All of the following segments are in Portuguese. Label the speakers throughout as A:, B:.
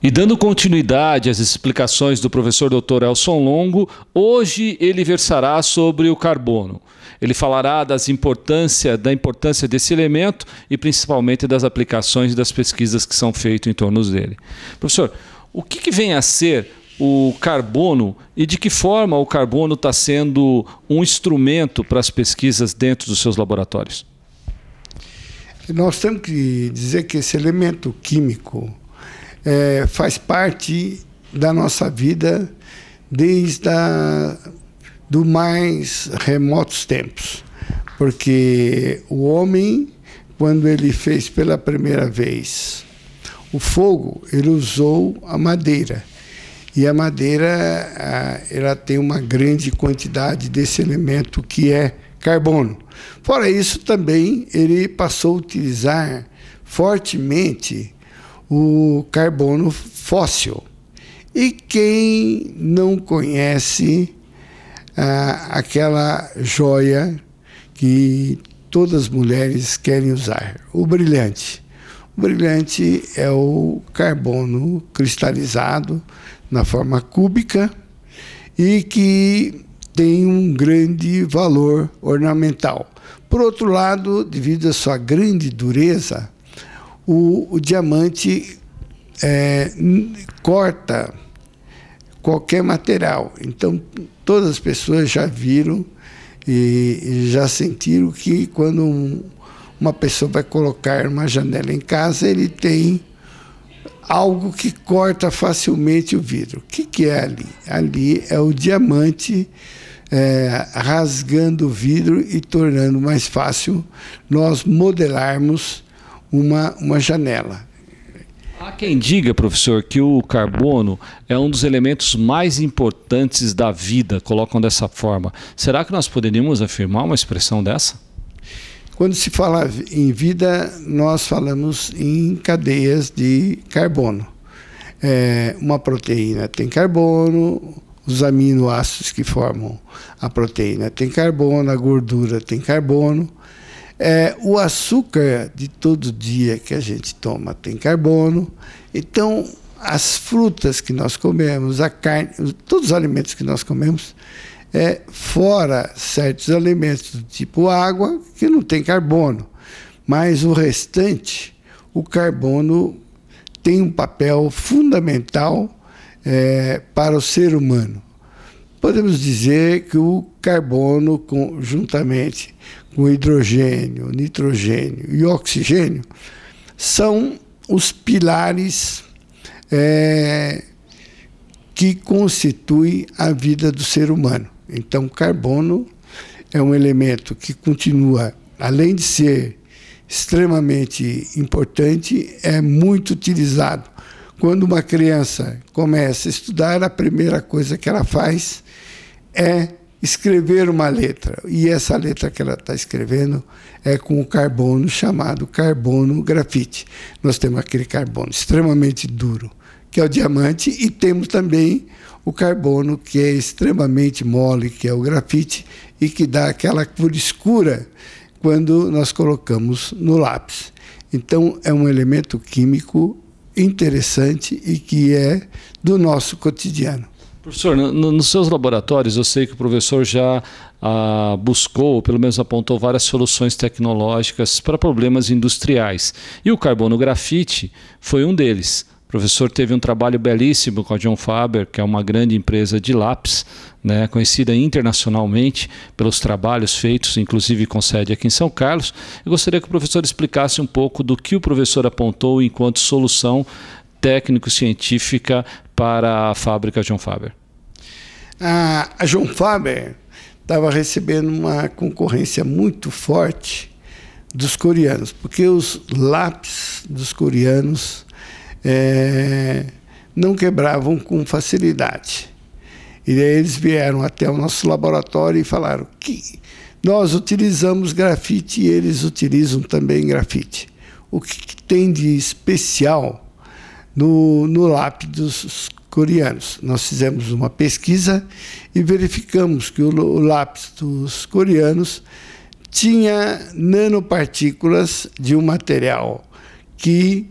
A: E dando continuidade às explicações do professor Dr. Elson Longo, hoje ele versará sobre o carbono. Ele falará das importância, da importância desse elemento e principalmente das aplicações e das pesquisas que são feitas em torno dele. Professor, o que, que vem a ser o carbono e de que forma o carbono está sendo um instrumento para as pesquisas dentro dos seus laboratórios?
B: Nós temos que dizer que esse elemento químico é, faz parte da nossa vida desde os do mais remotos tempos, porque o homem quando ele fez pela primeira vez o fogo, ele usou a madeira. E a madeira, ela tem uma grande quantidade desse elemento que é carbono. Fora isso, também ele passou a utilizar fortemente o carbono fóssil. E quem não conhece ah, aquela joia que todas as mulheres querem usar, o brilhante. O brilhante é o carbono cristalizado na forma cúbica e que tem um grande valor ornamental. Por outro lado, devido à sua grande dureza, o, o diamante é, corta qualquer material. Então, todas as pessoas já viram e, e já sentiram que quando um, uma pessoa vai colocar uma janela em casa, ele tem algo que corta facilmente o vidro. O que, que é ali? Ali é o diamante é, rasgando o vidro e tornando mais fácil nós modelarmos uma, uma janela.
A: Há quem diga, professor, que o carbono é um dos elementos mais importantes da vida, colocam dessa forma. Será que nós poderíamos afirmar uma expressão dessa?
B: Quando se fala em vida, nós falamos em cadeias de carbono. É, uma proteína tem carbono, os aminoácidos que formam a proteína tem carbono, a gordura tem carbono. É, o açúcar de todo dia que a gente toma tem carbono. Então, as frutas que nós comemos, a carne, todos os alimentos que nós comemos, é, fora certos alimentos tipo água, que não tem carbono. Mas o restante, o carbono tem um papel fundamental é, para o ser humano podemos dizer que o carbono, com, juntamente com hidrogênio, nitrogênio e oxigênio, são os pilares é, que constituem a vida do ser humano. Então, o carbono é um elemento que continua, além de ser extremamente importante, é muito utilizado quando uma criança começa a estudar, a primeira coisa que ela faz é escrever uma letra. E essa letra que ela está escrevendo é com o carbono chamado carbono grafite. Nós temos aquele carbono extremamente duro, que é o diamante, e temos também o carbono que é extremamente mole, que é o grafite, e que dá aquela cor escura quando nós colocamos no lápis. Então, é um elemento químico interessante e que é do nosso cotidiano.
A: Professor, no, nos seus laboratórios, eu sei que o professor já ah, buscou, ou pelo menos apontou várias soluções tecnológicas para problemas industriais. E o carbono grafite foi um deles. O professor teve um trabalho belíssimo com a John Faber, que é uma grande empresa de lápis, né, conhecida internacionalmente pelos trabalhos feitos, inclusive com sede aqui em São Carlos. Eu gostaria que o professor explicasse um pouco do que o professor apontou enquanto solução técnico-científica para a fábrica John Faber.
B: A, a John Faber estava recebendo uma concorrência muito forte dos coreanos, porque os lápis dos coreanos é, não quebravam com facilidade. E daí eles vieram até o nosso laboratório e falaram que nós utilizamos grafite e eles utilizam também grafite. O que, que tem de especial no, no lápis dos coreanos? Nós fizemos uma pesquisa e verificamos que o, o lápis dos coreanos tinha nanopartículas de um material que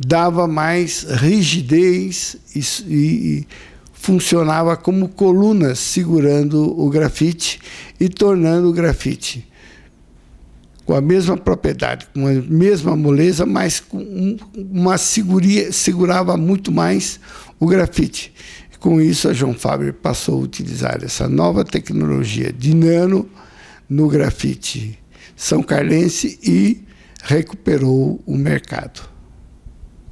B: dava mais rigidez e, e funcionava como colunas segurando o grafite e tornando o grafite com a mesma propriedade, com a mesma moleza, mas com uma seguria, segurava muito mais o grafite. Com isso, a João Faber passou a utilizar essa nova tecnologia de nano no grafite são carlense e recuperou o mercado.